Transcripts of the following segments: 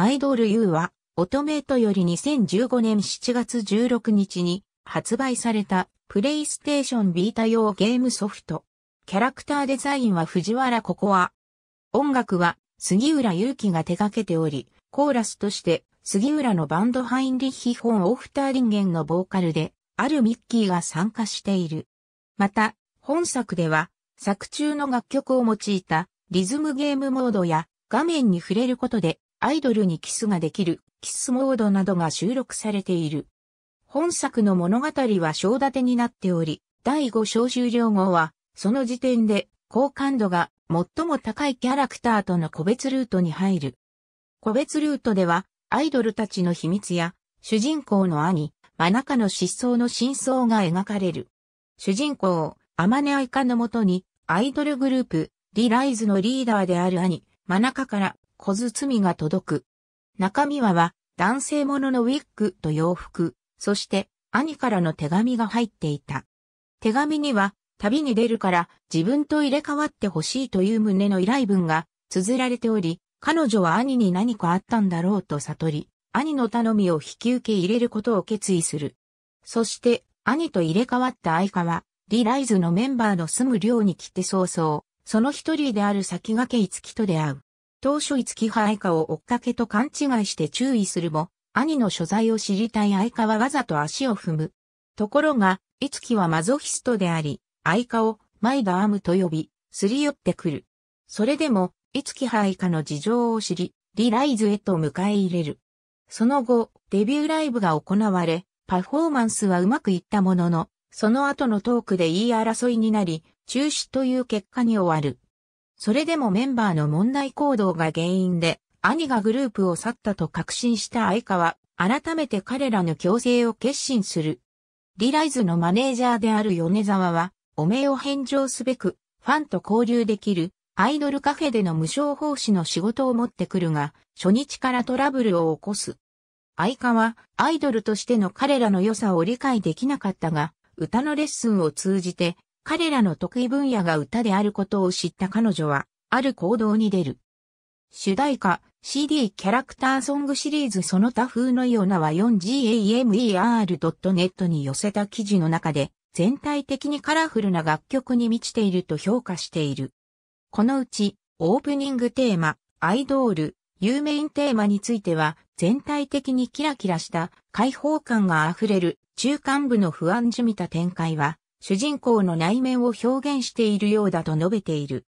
アイドル U は、オトメイトより2015年7月16日に発売されたプレイステーションビータ用ゲームソフト。キャラクターデザインは藤原ココア。音楽は杉浦祐樹が手掛けており、コーラスとして杉浦のバンドハインリッヒ・本ン・オフターリンゲンのボーカルで、あるミッキーが参加している。また、本作では、作中の楽曲を用いたリズムゲームモードや画面に触れることでアイドルにキスができる、キスモードなどが収録されている。本作の物語は章立てになっており、第5章終了後は、その時点で、好感度が最も高いキャラクターとの個別ルートに入る。個別ルートでは、アイドルたちの秘密や、主人公の兄、マナカの失踪の真相が描かれる。主人公、アマネアイカのもとに、アイドルグループ、リライズのリーダーである兄、マナカから小包が届く。中身はは、男性もののウィッグと洋服、そして兄からの手紙が入っていた。手紙には、旅に出るから自分と入れ替わってほしいという旨の依頼文が綴られており、彼女は兄に何かあったんだろうと悟り、兄の頼みを引き受け入れることを決意する。そして、兄と入れ替わった相川、リライズのメンバーの住む寮に来て早々、その一人である先駆け五木と出会う。当初五木派愛花を追っかけと勘違いして注意するも、兄の所在を知りたい愛花はわざと足を踏む。ところが、五木はマゾヒストであり、愛花をマイダームと呼び、すり寄ってくる。それでも、五木派愛花の事情を知り、リライズへと迎え入れる。その後、デビューライブが行われ、パフォーマンスはうまくいったものの、その後のトークで言い争いになり、中止という結果に終わる。それでもメンバーの問題行動が原因で、兄がグループを去ったと確信した相川、改めて彼らの強制を決心する。リライズのマネージャーである米沢は、汚名を返上すべく、ファンと交流できる、アイドルカフェでの無償奉仕の仕事を持ってくるが、初日からトラブルを起こす。相川、アイドルとしての彼らの良さを理解できなかったが、歌のレッスンを通じて、彼らの得意分野が歌であることを知った彼女は、ある行動に出る。主題歌、CD キャラクターソングシリーズその他風のようなは 4gamer.net に寄せた記事の中で、全体的にカラフルな楽曲に満ちていると評価している。このうち、オープニングテーマ、アイドール、有名ンテーマについては、全体的にキラキラした開放感が溢れる中間部の不安じみた展開は、主人公の内面を表現しているようだと述べている。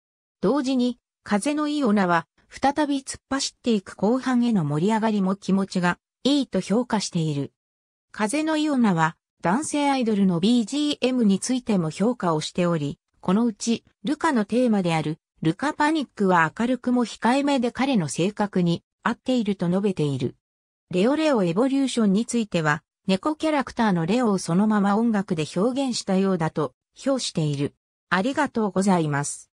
同時に、風のいい女は、再び突っ走っていく後半への盛り上がりも気持ちがいいと評価している。風のいい女は、男性アイドルの BGM についても評価をしており、このうち、ルカのテーマである、ルカパニックは明るくも控えめで彼の性格に合っていると述べている。レオレオエボリューションについては、猫キャラクターのレオをそのまま音楽で表現したようだと評している。ありがとうございます。